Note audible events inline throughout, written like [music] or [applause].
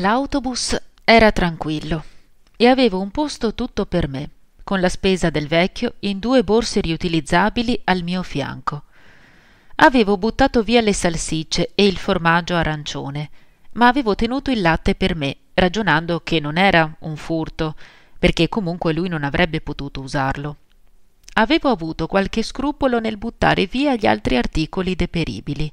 L'autobus era tranquillo e avevo un posto tutto per me, con la spesa del vecchio in due borse riutilizzabili al mio fianco. Avevo buttato via le salsicce e il formaggio arancione, ma avevo tenuto il latte per me, ragionando che non era un furto, perché comunque lui non avrebbe potuto usarlo. Avevo avuto qualche scrupolo nel buttare via gli altri articoli deperibili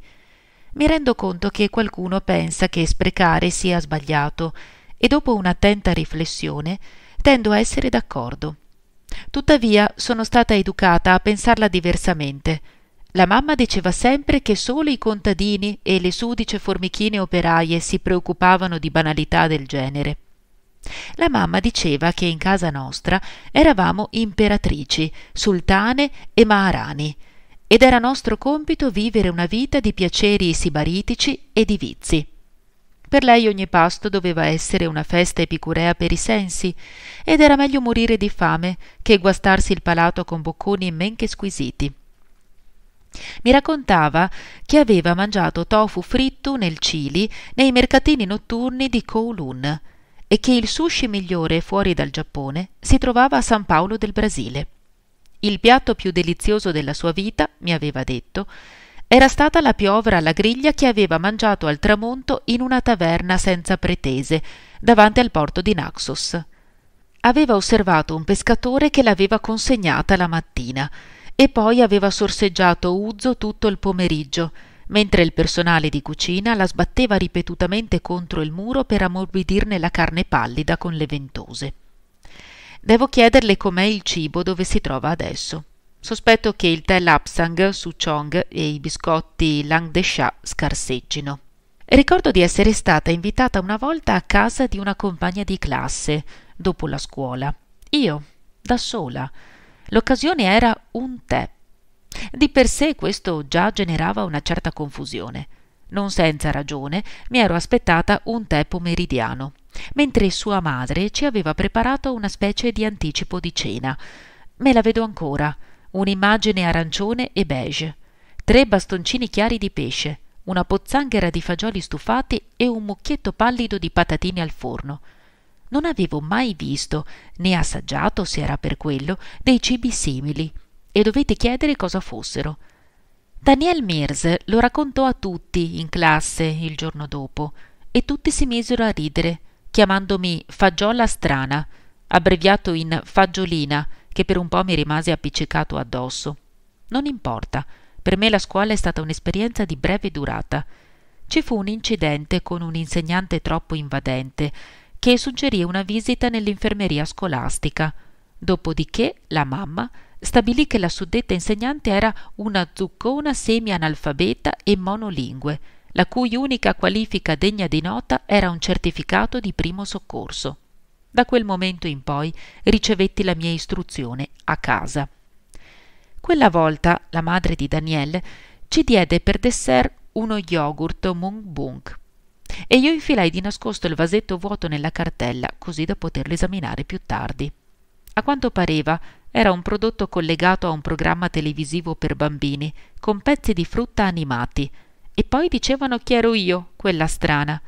mi rendo conto che qualcuno pensa che sprecare sia sbagliato e dopo un'attenta riflessione tendo a essere d'accordo. Tuttavia sono stata educata a pensarla diversamente. La mamma diceva sempre che solo i contadini e le sudice formichine operaie si preoccupavano di banalità del genere. La mamma diceva che in casa nostra eravamo imperatrici, sultane e maharani, ed era nostro compito vivere una vita di piaceri sibaritici e di vizi. Per lei ogni pasto doveva essere una festa epicurea per i sensi, ed era meglio morire di fame che guastarsi il palato con bocconi men che squisiti. Mi raccontava che aveva mangiato tofu fritto nel Cili nei mercatini notturni di Kowloon e che il sushi migliore fuori dal Giappone si trovava a San Paolo del Brasile. Il piatto più delizioso della sua vita, mi aveva detto, era stata la piovra alla griglia che aveva mangiato al tramonto in una taverna senza pretese, davanti al porto di Naxos. Aveva osservato un pescatore che l'aveva consegnata la mattina e poi aveva sorseggiato uzzo tutto il pomeriggio, mentre il personale di cucina la sbatteva ripetutamente contro il muro per ammorbidirne la carne pallida con le ventose. Devo chiederle com'è il cibo dove si trova adesso. Sospetto che il tè lapsang, su Chong e i biscotti Lang langdesha scarseggino. Ricordo di essere stata invitata una volta a casa di una compagna di classe, dopo la scuola. Io, da sola. L'occasione era un tè. Di per sé questo già generava una certa confusione. Non senza ragione mi ero aspettata un tè pomeridiano mentre sua madre ci aveva preparato una specie di anticipo di cena. Me la vedo ancora, un'immagine arancione e beige, tre bastoncini chiari di pesce, una pozzanghera di fagioli stufati e un mucchietto pallido di patatine al forno. Non avevo mai visto, né assaggiato, se era per quello, dei cibi simili, e dovete chiedere cosa fossero. Daniel Mears lo raccontò a tutti in classe il giorno dopo, e tutti si misero a ridere, chiamandomi Fagiola Strana, abbreviato in Fagiolina, che per un po' mi rimase appiccicato addosso. Non importa, per me la scuola è stata un'esperienza di breve durata. Ci fu un incidente con un insegnante troppo invadente, che suggerì una visita nell'infermeria scolastica. Dopodiché la mamma stabilì che la suddetta insegnante era una zuccona semi-analfabeta e monolingue, la cui unica qualifica degna di nota era un certificato di primo soccorso. Da quel momento in poi ricevetti la mia istruzione a casa. Quella volta la madre di Danielle ci diede per dessert uno yogurt Mung Bunk e io infilai di nascosto il vasetto vuoto nella cartella così da poterlo esaminare più tardi. A quanto pareva era un prodotto collegato a un programma televisivo per bambini con pezzi di frutta animati e poi dicevano che ero io, quella strana.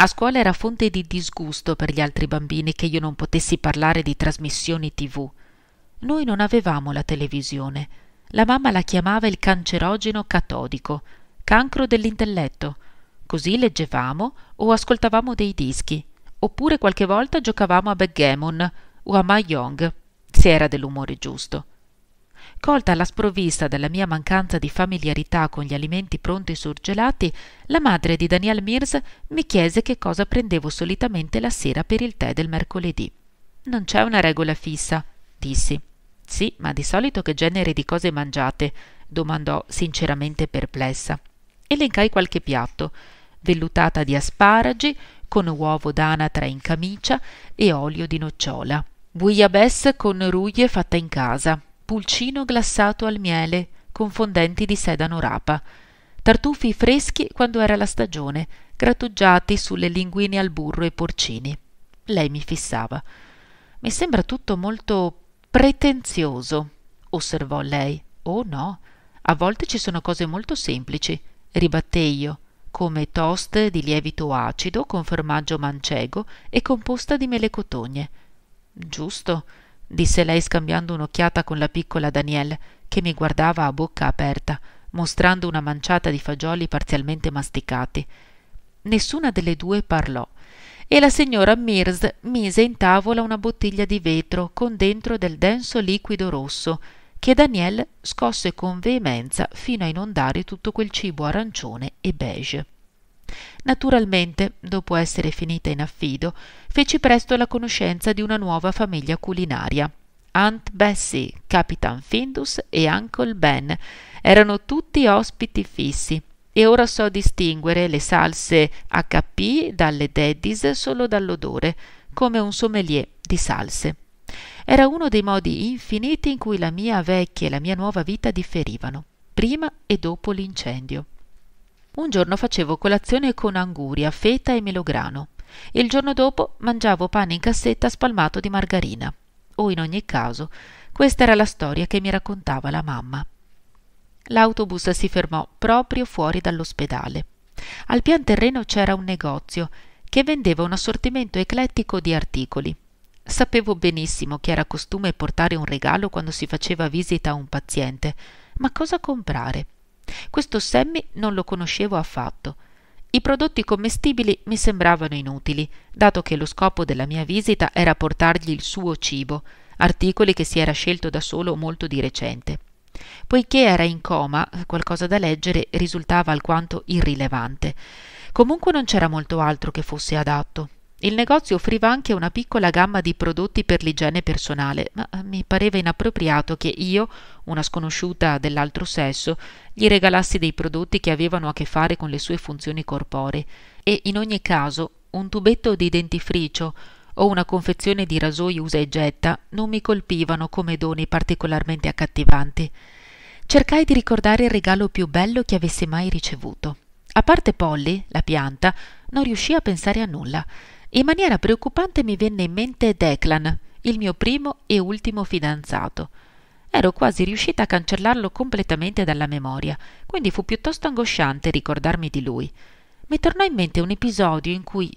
A scuola era fonte di disgusto per gli altri bambini che io non potessi parlare di trasmissioni tv. Noi non avevamo la televisione. La mamma la chiamava il cancerogeno catodico, cancro dell'intelletto. Così leggevamo o ascoltavamo dei dischi, oppure qualche volta giocavamo a backgammon o a mahjong, se era dell'umore giusto. Colta alla sprovvista dalla mia mancanza di familiarità con gli alimenti pronti surgelati, la madre di Daniel Mears mi chiese che cosa prendevo solitamente la sera per il tè del mercoledì. Non c'è una regola fissa, dissi. Sì, ma di solito che genere di cose mangiate? domandò sinceramente perplessa. Elencai qualche piatto, vellutata di asparagi, con uovo d'anatra in camicia e olio di nocciola. Bouillabaisse con ruglie fatta in casa, pulcino glassato al miele con fondenti di sedano rapa, tartufi freschi quando era la stagione, grattugiati sulle linguine al burro e porcini. Lei mi fissava. Mi sembra tutto molto pretenzioso, osservò lei. Oh no, a volte ci sono cose molto semplici, ribatté io, come toast di lievito acido con formaggio mancego e composta di mele cotogne. Giusto, disse lei scambiando un'occhiata con la piccola Danielle, che mi guardava a bocca aperta, mostrando una manciata di fagioli parzialmente masticati. Nessuna delle due parlò, e la signora Mears mise in tavola una bottiglia di vetro con dentro del denso liquido rosso, che Daniel scosse con veemenza fino a inondare tutto quel cibo arancione e beige. Naturalmente, dopo essere finita in affido, feci presto la conoscenza di una nuova famiglia culinaria. Aunt Bessie, Capitan Findus e Uncle Ben erano tutti ospiti fissi e ora so distinguere le salse HP dalle Daddies solo dall'odore, come un sommelier di salse. Era uno dei modi infiniti in cui la mia vecchia e la mia nuova vita differivano, prima e dopo l'incendio. Un giorno facevo colazione con anguria, feta e melograno. E il giorno dopo mangiavo pane in cassetta spalmato di margarina. O in ogni caso, questa era la storia che mi raccontava la mamma. L'autobus si fermò proprio fuori dall'ospedale. Al pian terreno c'era un negozio che vendeva un assortimento eclettico di articoli. Sapevo benissimo che era costume portare un regalo quando si faceva visita a un paziente, ma cosa comprare? Questo Sammy non lo conoscevo affatto. I prodotti commestibili mi sembravano inutili, dato che lo scopo della mia visita era portargli il suo cibo, articoli che si era scelto da solo molto di recente. Poiché era in coma, qualcosa da leggere risultava alquanto irrilevante. Comunque non c'era molto altro che fosse adatto. Il negozio offriva anche una piccola gamma di prodotti per l'igiene personale, ma eh, mi pareva inappropriato che io, una sconosciuta dell'altro sesso, gli regalassi dei prodotti che avevano a che fare con le sue funzioni corporee e in ogni caso un tubetto di dentifricio o una confezione di rasoi usa e getta non mi colpivano come doni particolarmente accattivanti. Cercai di ricordare il regalo più bello che avesse mai ricevuto. A parte Polly, la pianta, non riuscì a pensare a nulla. In maniera preoccupante mi venne in mente Declan, il mio primo e ultimo fidanzato. Ero quasi riuscita a cancellarlo completamente dalla memoria, quindi fu piuttosto angosciante ricordarmi di lui. Mi tornò in mente un episodio in cui,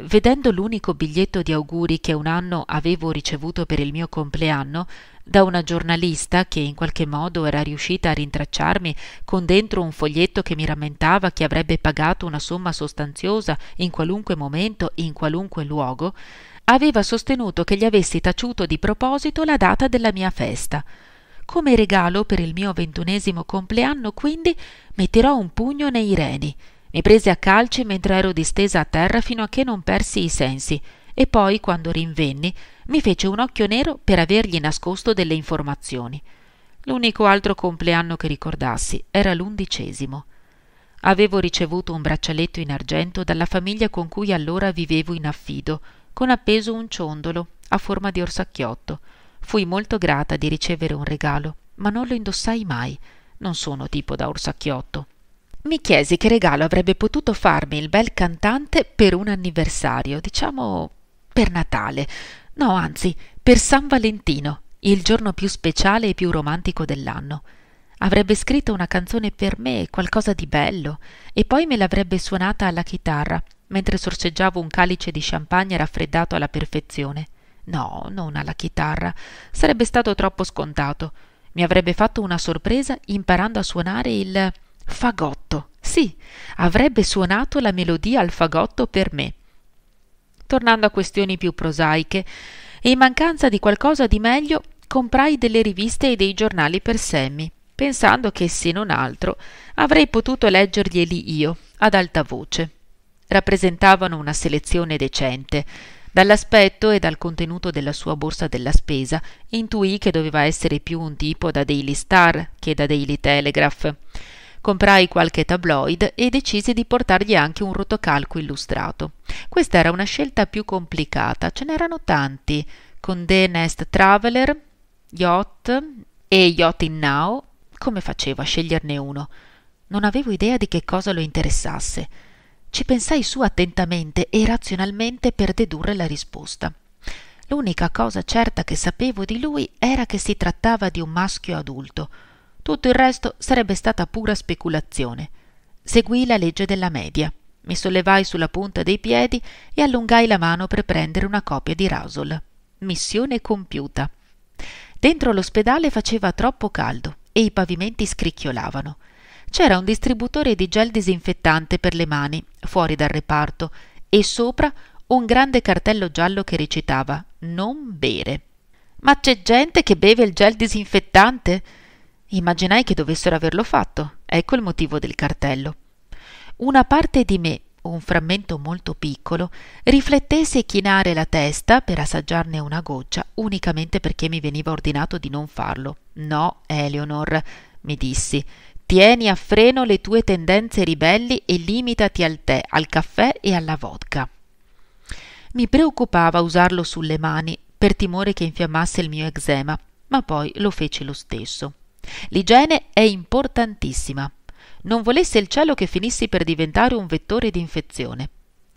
vedendo l'unico biglietto di auguri che un anno avevo ricevuto per il mio compleanno, da una giornalista che in qualche modo era riuscita a rintracciarmi con dentro un foglietto che mi rammentava che avrebbe pagato una somma sostanziosa in qualunque momento in qualunque luogo, aveva sostenuto che gli avessi taciuto di proposito la data della mia festa. Come regalo per il mio ventunesimo compleanno, quindi, metterò un pugno nei reni. Mi prese a calci mentre ero distesa a terra fino a che non persi i sensi e poi, quando rinvenni, mi fece un occhio nero per avergli nascosto delle informazioni. L'unico altro compleanno che ricordassi era l'undicesimo. Avevo ricevuto un braccialetto in argento dalla famiglia con cui allora vivevo in affido, con appeso un ciondolo a forma di orsacchiotto. Fui molto grata di ricevere un regalo, ma non lo indossai mai. Non sono tipo da orsacchiotto. Mi chiesi che regalo avrebbe potuto farmi il bel cantante per un anniversario, diciamo per Natale, no anzi, per San Valentino, il giorno più speciale e più romantico dell'anno. Avrebbe scritto una canzone per me, qualcosa di bello, e poi me l'avrebbe suonata alla chitarra, mentre sorseggiavo un calice di champagne raffreddato alla perfezione. No, non alla chitarra. Sarebbe stato troppo scontato. Mi avrebbe fatto una sorpresa imparando a suonare il fagotto. Sì, avrebbe suonato la melodia al fagotto per me tornando a questioni più prosaiche, e in mancanza di qualcosa di meglio comprai delle riviste e dei giornali per Sammy, pensando che, se non altro, avrei potuto leggerglieli io, ad alta voce. Rappresentavano una selezione decente. Dall'aspetto e dal contenuto della sua borsa della spesa intuì che doveva essere più un tipo da Daily Star che da Daily Telegraph. Comprai qualche tabloid e decisi di portargli anche un rotocalco illustrato. Questa era una scelta più complicata, ce n'erano tanti, con The Nest Traveler, Yacht e Yacht in Now. Come facevo a sceglierne uno? Non avevo idea di che cosa lo interessasse. Ci pensai su attentamente e razionalmente per dedurre la risposta. L'unica cosa certa che sapevo di lui era che si trattava di un maschio adulto, tutto il resto sarebbe stata pura speculazione. Seguii la legge della media. Mi sollevai sulla punta dei piedi e allungai la mano per prendere una copia di Rasol. Missione compiuta. Dentro l'ospedale faceva troppo caldo e i pavimenti scricchiolavano. C'era un distributore di gel disinfettante per le mani, fuori dal reparto, e sopra un grande cartello giallo che recitava Non bere. Ma c'è gente che beve il gel disinfettante? Immaginai che dovessero averlo fatto. Ecco il motivo del cartello. Una parte di me, un frammento molto piccolo, riflettesse chinare la testa per assaggiarne una goccia unicamente perché mi veniva ordinato di non farlo. No, Eleonor, mi dissi, tieni a freno le tue tendenze ribelli e limitati al tè, al caffè e alla vodka. Mi preoccupava usarlo sulle mani per timore che infiammasse il mio eczema, ma poi lo feci lo stesso. L'igiene è importantissima. Non volesse il cielo che finissi per diventare un vettore di infezione.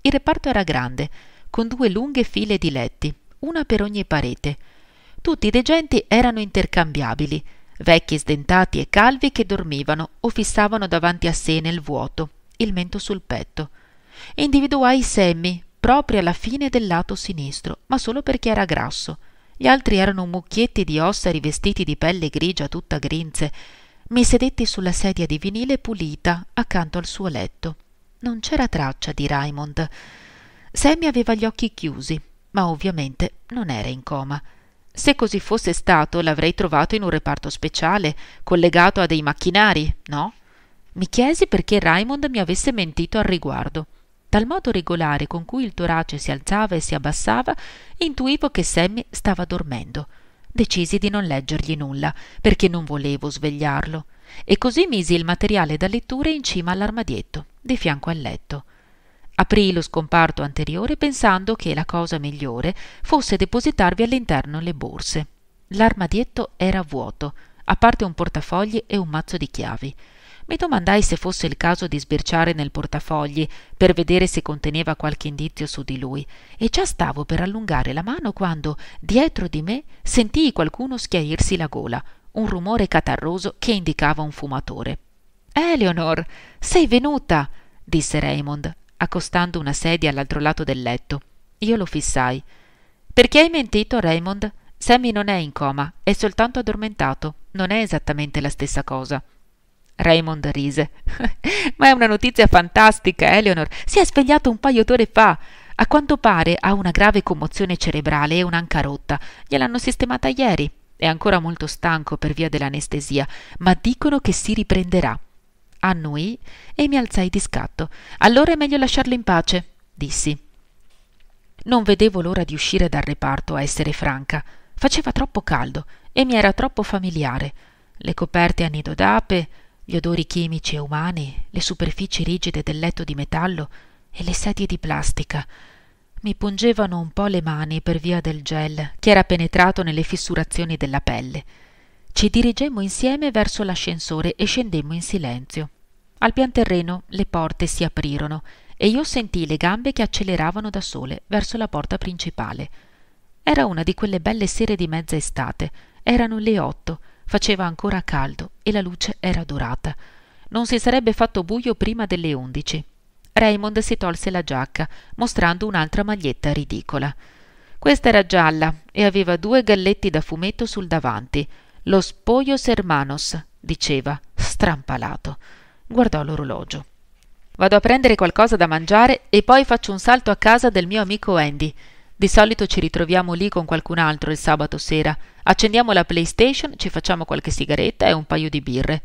Il reparto era grande, con due lunghe file di letti, una per ogni parete. Tutti i degenti erano intercambiabili, vecchi sdentati e calvi che dormivano o fissavano davanti a sé nel vuoto, il mento sul petto. Individuai i semi, proprio alla fine del lato sinistro, ma solo perché era grasso. Gli altri erano mucchietti di ossa rivestiti di pelle grigia tutta grinze. Mi sedetti sulla sedia di vinile pulita accanto al suo letto. Non c'era traccia di Raymond. Sammy aveva gli occhi chiusi, ma ovviamente non era in coma. Se così fosse stato, l'avrei trovato in un reparto speciale, collegato a dei macchinari, no? Mi chiesi perché Raymond mi avesse mentito al riguardo dal modo regolare con cui il torace si alzava e si abbassava, intuivo che Sammy stava dormendo. Decisi di non leggergli nulla, perché non volevo svegliarlo, e così misi il materiale da lettura in cima all'armadietto, di fianco al letto. Aprì lo scomparto anteriore pensando che la cosa migliore fosse depositarvi all'interno le borse. L'armadietto era vuoto, a parte un portafogli e un mazzo di chiavi. Mi domandai se fosse il caso di sbirciare nel portafogli per vedere se conteneva qualche indizio su di lui e già stavo per allungare la mano quando, dietro di me, sentii qualcuno schiarirsi la gola, un rumore catarroso che indicava un fumatore. Eleonor, sei venuta, disse Raymond, accostando una sedia all'altro lato del letto. Io lo fissai. Perché hai mentito, Raymond? Sammy non è in coma, è soltanto addormentato, non è esattamente la stessa cosa. Raymond rise. [laughs] Ma è una notizia fantastica, eh, Eleanor. Si è svegliato un paio d'ore fa. A quanto pare ha una grave commozione cerebrale e un'anca rotta. Gliel'hanno sistemata ieri. È ancora molto stanco per via dell'anestesia, ma dicono che si riprenderà. Annui e mi alzai di scatto. Allora è meglio lasciarlo in pace, dissi. Non vedevo l'ora di uscire dal reparto, a essere franca. Faceva troppo caldo e mi era troppo familiare. Le coperte a nido d'ape, gli odori chimici e umani, le superfici rigide del letto di metallo e le sedie di plastica. Mi pungevano un po' le mani per via del gel che era penetrato nelle fissurazioni della pelle. Ci dirigemmo insieme verso l'ascensore e scendemmo in silenzio. Al pian terreno le porte si aprirono e io sentii le gambe che acceleravano da sole verso la porta principale. Era una di quelle belle sere di mezza estate. Erano le otto, faceva ancora caldo e la luce era dorata. Non si sarebbe fatto buio prima delle undici. Raymond si tolse la giacca, mostrando un'altra maglietta ridicola. Questa era gialla e aveva due galletti da fumetto sul davanti. Lo spoios hermanos, diceva, strampalato. Guardò l'orologio. Vado a prendere qualcosa da mangiare e poi faccio un salto a casa del mio amico Andy. Di solito ci ritroviamo lì con qualcun altro il sabato sera. Accendiamo la PlayStation, ci facciamo qualche sigaretta e un paio di birre.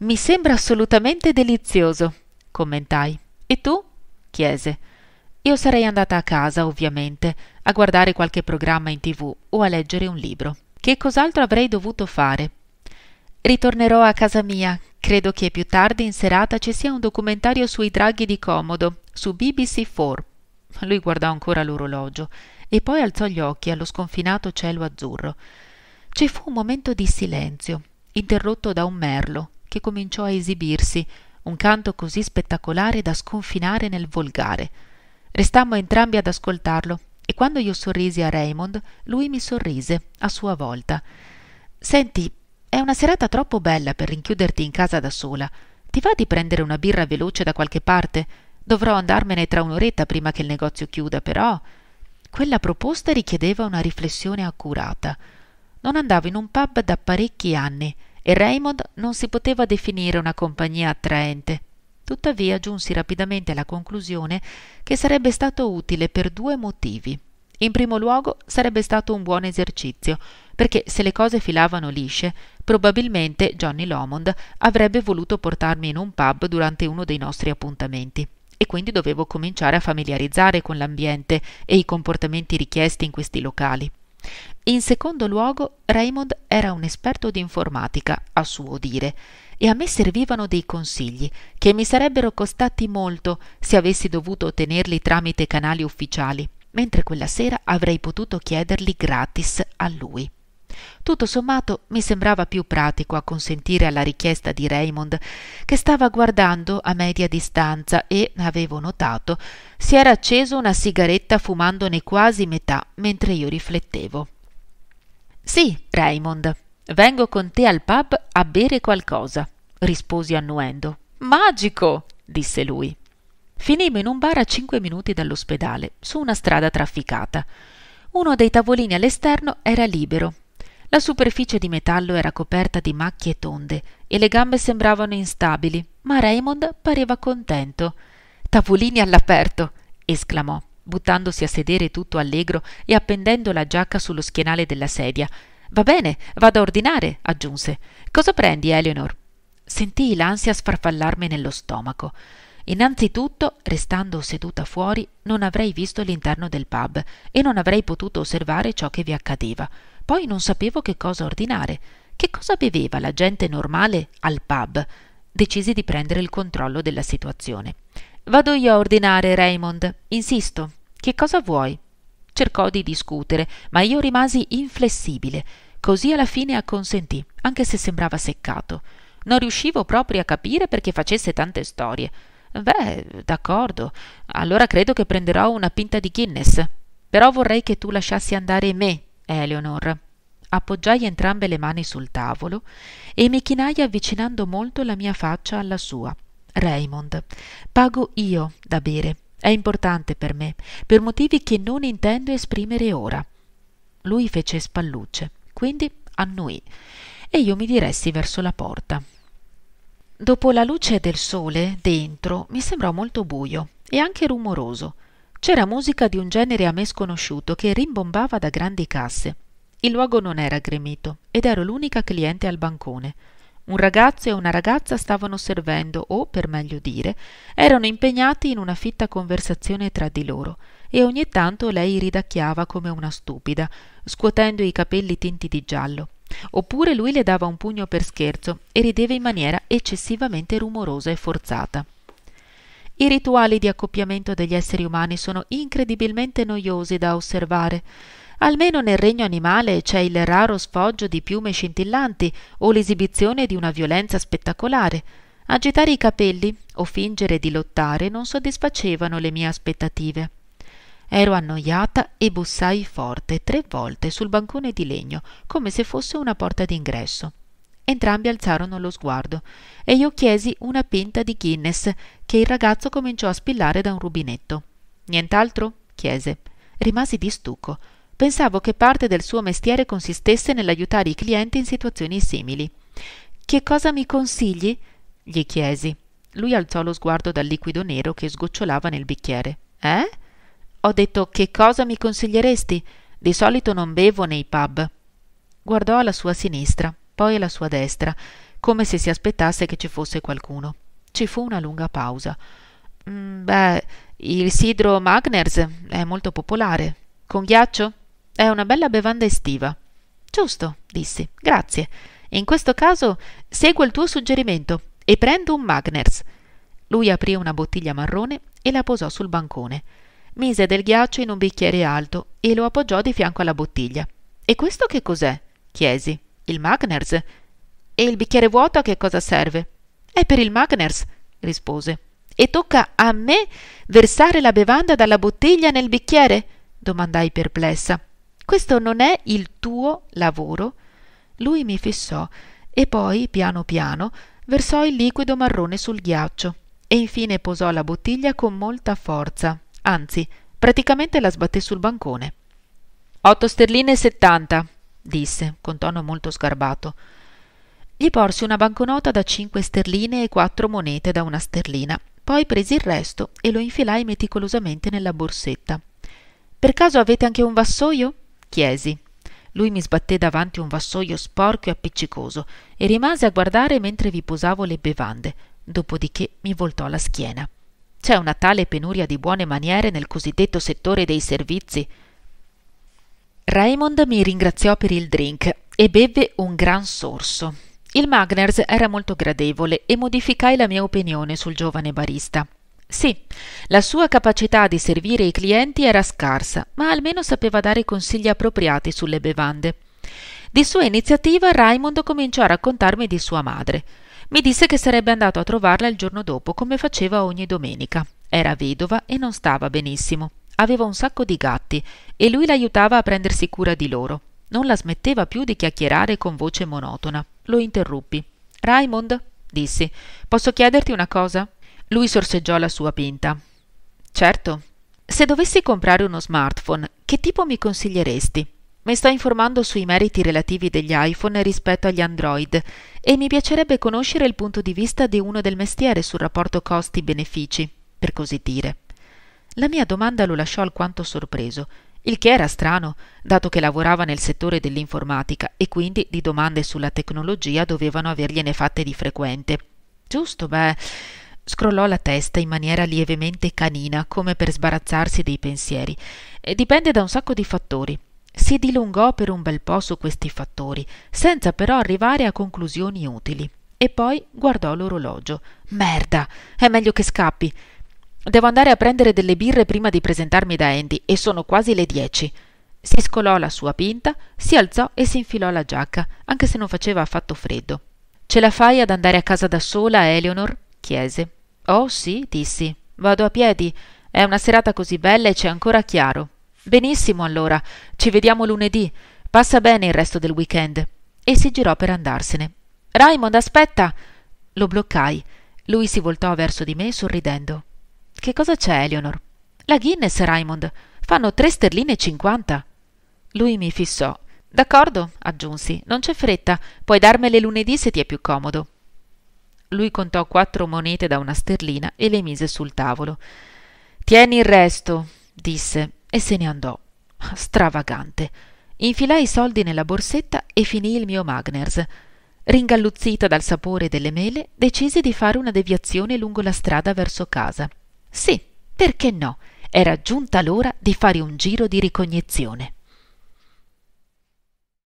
Mi sembra assolutamente delizioso, commentai. E tu? chiese. Io sarei andata a casa, ovviamente, a guardare qualche programma in tv o a leggere un libro. Che cos'altro avrei dovuto fare? Ritornerò a casa mia. Credo che più tardi in serata ci sia un documentario sui draghi di Comodo, su BBC 4. Lui guardò ancora l'orologio e poi alzò gli occhi allo sconfinato cielo azzurro. Ci fu un momento di silenzio, interrotto da un merlo che cominciò a esibirsi, un canto così spettacolare da sconfinare nel volgare. Restammo entrambi ad ascoltarlo e quando io sorrisi a Raymond, lui mi sorrise a sua volta. Senti, è una serata troppo bella per rinchiuderti in casa da sola. Ti va di prendere una birra veloce da qualche parte? Dovrò andarmene tra un'oretta prima che il negozio chiuda, però. Quella proposta richiedeva una riflessione accurata. Non andavo in un pub da parecchi anni e Raymond non si poteva definire una compagnia attraente. Tuttavia giunsi rapidamente alla conclusione che sarebbe stato utile per due motivi. In primo luogo sarebbe stato un buon esercizio, perché se le cose filavano lisce, probabilmente Johnny Lomond avrebbe voluto portarmi in un pub durante uno dei nostri appuntamenti e quindi dovevo cominciare a familiarizzare con l'ambiente e i comportamenti richiesti in questi locali. In secondo luogo, Raymond era un esperto di informatica, a suo dire, e a me servivano dei consigli che mi sarebbero costati molto se avessi dovuto ottenerli tramite canali ufficiali, mentre quella sera avrei potuto chiederli gratis a lui. Tutto sommato mi sembrava più pratico acconsentire alla richiesta di Raymond, che stava guardando a media distanza e, avevo notato, si era acceso una sigaretta fumandone quasi metà mentre io riflettevo. Sì, Raymond, vengo con te al pub a bere qualcosa, risposi annuendo. Magico, disse lui. Finimmo in un bar a cinque minuti dall'ospedale, su una strada trafficata. Uno dei tavolini all'esterno era libero la superficie di metallo era coperta di macchie tonde e le gambe sembravano instabili, ma Raymond pareva contento. Tavolini all'aperto! esclamò, buttandosi a sedere tutto allegro e appendendo la giacca sullo schienale della sedia. Va bene, vado a ordinare, aggiunse. Cosa prendi, Eleanor? Sentii l'ansia sfarfallarmi nello stomaco. Innanzitutto, restando seduta fuori, non avrei visto l'interno del pub e non avrei potuto osservare ciò che vi accadeva. Poi non sapevo che cosa ordinare. Che cosa beveva la gente normale al pub? Decisi di prendere il controllo della situazione. Vado io a ordinare, Raymond. Insisto. Che cosa vuoi? Cercò di discutere, ma io rimasi inflessibile. Così alla fine acconsentì, anche se sembrava seccato. Non riuscivo proprio a capire perché facesse tante storie. Beh, d'accordo. Allora credo che prenderò una pinta di Guinness. Però vorrei che tu lasciassi andare me Eleonor. Appoggiai entrambe le mani sul tavolo e mi chinai avvicinando molto la mia faccia alla sua. Raymond, pago io da bere. È importante per me, per motivi che non intendo esprimere ora. Lui fece spallucce, quindi annui, e io mi diressi verso la porta. Dopo la luce del sole, dentro, mi sembrò molto buio e anche rumoroso. C'era musica di un genere a me sconosciuto che rimbombava da grandi casse. Il luogo non era gremito ed ero l'unica cliente al bancone. Un ragazzo e una ragazza stavano servendo o, per meglio dire, erano impegnati in una fitta conversazione tra di loro e ogni tanto lei ridacchiava come una stupida, scuotendo i capelli tinti di giallo. Oppure lui le dava un pugno per scherzo e rideva in maniera eccessivamente rumorosa e forzata. I rituali di accoppiamento degli esseri umani sono incredibilmente noiosi da osservare. Almeno nel regno animale c'è il raro sfoggio di piume scintillanti o l'esibizione di una violenza spettacolare. Agitare i capelli o fingere di lottare non soddisfacevano le mie aspettative. Ero annoiata e bussai forte tre volte sul bancone di legno, come se fosse una porta d'ingresso. Entrambi alzarono lo sguardo e io chiesi una pinta di Guinness che il ragazzo cominciò a spillare da un rubinetto. Nient'altro? chiese. Rimasi di stucco. Pensavo che parte del suo mestiere consistesse nell'aiutare i clienti in situazioni simili. Che cosa mi consigli? gli chiesi. Lui alzò lo sguardo dal liquido nero che sgocciolava nel bicchiere. Eh? Ho detto che cosa mi consiglieresti? Di solito non bevo nei pub. Guardò alla sua sinistra poi alla sua destra, come se si aspettasse che ci fosse qualcuno. Ci fu una lunga pausa. Mm, beh, il sidro Magners è molto popolare. Con ghiaccio? È una bella bevanda estiva. Giusto, dissi. Grazie. In questo caso seguo il tuo suggerimento e prendo un Magners. Lui aprì una bottiglia marrone e la posò sul bancone. Mise del ghiaccio in un bicchiere alto e lo appoggiò di fianco alla bottiglia. E questo che cos'è? chiesi. Il Magners. E il bicchiere vuoto a che cosa serve? È per il Magners, rispose. E tocca a me versare la bevanda dalla bottiglia nel bicchiere? domandai perplessa. Questo non è il tuo lavoro? Lui mi fissò e poi, piano piano, versò il liquido marrone sul ghiaccio e infine posò la bottiglia con molta forza, anzi, praticamente la sbatté sul bancone. Otto sterline e settanta, disse con tono molto sgarbato. Gli porsi una banconota da cinque sterline e quattro monete da una sterlina. Poi presi il resto e lo infilai meticolosamente nella borsetta. Per caso avete anche un vassoio? chiesi. Lui mi sbatté davanti un vassoio sporco e appiccicoso e rimase a guardare mentre vi posavo le bevande, dopodiché mi voltò la schiena. C'è una tale penuria di buone maniere nel cosiddetto settore dei servizi. Raymond mi ringraziò per il drink e bevve un gran sorso. Il Magners era molto gradevole e modificai la mia opinione sul giovane barista. Sì, la sua capacità di servire i clienti era scarsa, ma almeno sapeva dare consigli appropriati sulle bevande. Di sua iniziativa Raymond cominciò a raccontarmi di sua madre. Mi disse che sarebbe andato a trovarla il giorno dopo, come faceva ogni domenica. Era vedova e non stava benissimo. Aveva un sacco di gatti e lui l'aiutava a prendersi cura di loro. Non la smetteva più di chiacchierare con voce monotona. Lo interruppi. Raymond, dissi, posso chiederti una cosa? Lui sorseggiò la sua pinta. Certo. Se dovessi comprare uno smartphone, che tipo mi consiglieresti? Mi sto informando sui meriti relativi degli iPhone rispetto agli Android e mi piacerebbe conoscere il punto di vista di uno del mestiere sul rapporto costi-benefici, per così dire. La mia domanda lo lasciò alquanto sorpreso, il che era strano, dato che lavorava nel settore dell'informatica e quindi di domande sulla tecnologia dovevano avergliene fatte di frequente. Giusto, beh. Scrollò la testa in maniera lievemente canina, come per sbarazzarsi dei pensieri. E dipende da un sacco di fattori. Si dilungò per un bel po' su questi fattori, senza però arrivare a conclusioni utili. E poi guardò l'orologio. Merda, è meglio che scappi. Devo andare a prendere delle birre prima di presentarmi da Andy e sono quasi le dieci. Si scolò la sua pinta, si alzò e si infilò la giacca, anche se non faceva affatto freddo. Ce la fai ad andare a casa da sola, Eleonor? chiese. Oh sì, dissi. Vado a piedi. È una serata così bella e c'è ancora chiaro. Benissimo allora. Ci vediamo lunedì. Passa bene il resto del weekend. E si girò per andarsene. Raymond, aspetta! Lo bloccai. Lui si voltò verso di me sorridendo. Che cosa c'è, Eleonor? La Guinness, Raymond. Fanno tre sterline e cinquanta. Lui mi fissò. D'accordo, aggiunsi. Non c'è fretta. Puoi darmele lunedì se ti è più comodo. Lui contò quattro monete da una sterlina e le mise sul tavolo. Tieni il resto, disse, e se ne andò. Stravagante. Infilai i soldi nella borsetta e finì il mio Magners. Ringalluzzita dal sapore delle mele, decisi di fare una deviazione lungo la strada verso casa. Sì, perché no? Era giunta l'ora di fare un giro di ricognizione.